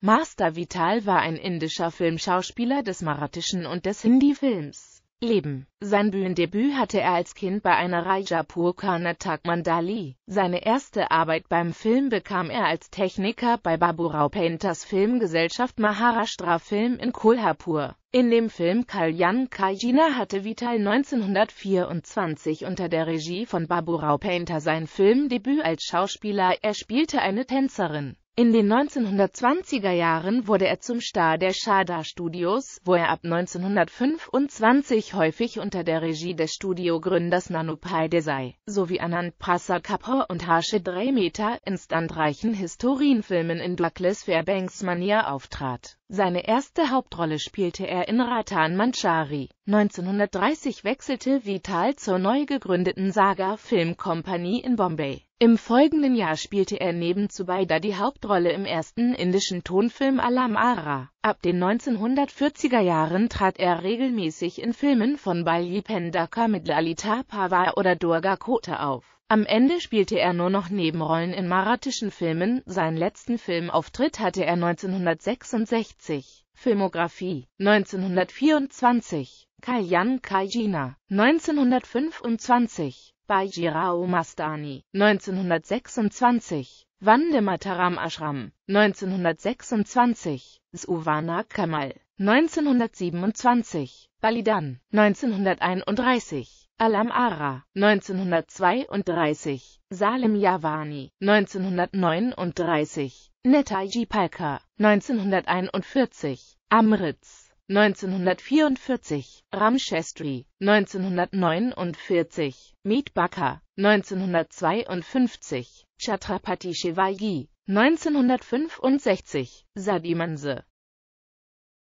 Master Vital war ein indischer Filmschauspieler des marathischen und des Hindi-Films. Leben. Sein Bühnendebüt hatte er als Kind bei einer Rajapur Karnatak Mandali. Seine erste Arbeit beim Film bekam er als Techniker bei Baburao Painters Filmgesellschaft Maharashtra Film in Kolhapur. In dem Film Kalyan Kajina hatte Vital 1924 unter der Regie von Baburao Painter sein Filmdebüt als Schauspieler. Er spielte eine Tänzerin, in den 1920er Jahren wurde er zum Star der Sharda Studios, wo er ab 1925 häufig unter der Regie des Studiogründers Nanupal Desai sowie Anand Prasad Kapoor und Harshit Remeta in standreichen Historienfilmen in Douglas Fairbanks-Manier auftrat seine erste Hauptrolle spielte er in Ratan Manchari. 1930 wechselte Vital zur neu gegründeten Saga Film Company in Bombay. Im folgenden Jahr spielte er neben Zubaida die Hauptrolle im ersten indischen Tonfilm Alam Ara. Ab den 1940er Jahren trat er regelmäßig in Filmen von Balji Pendaka mit Lalita Pawar oder Durga Kota auf. Am Ende spielte er nur noch Nebenrollen in maratischen Filmen, seinen letzten Filmauftritt hatte er 1966, Filmografie 1924, Kalyan Kajina 1925, Bajirao Mastani 1926, Vande Mataram Ashram 1926, Suvana Kamal 1927, Balidan 1931 Alam Ara, 1932, Salim Yavani, 1939, Netaji Palka, 1941, Amritz, 1944, Ramchestri, 1949, Meet Bakker, 1952, Chhatrapati Shivaji, 1965, Sadimanse,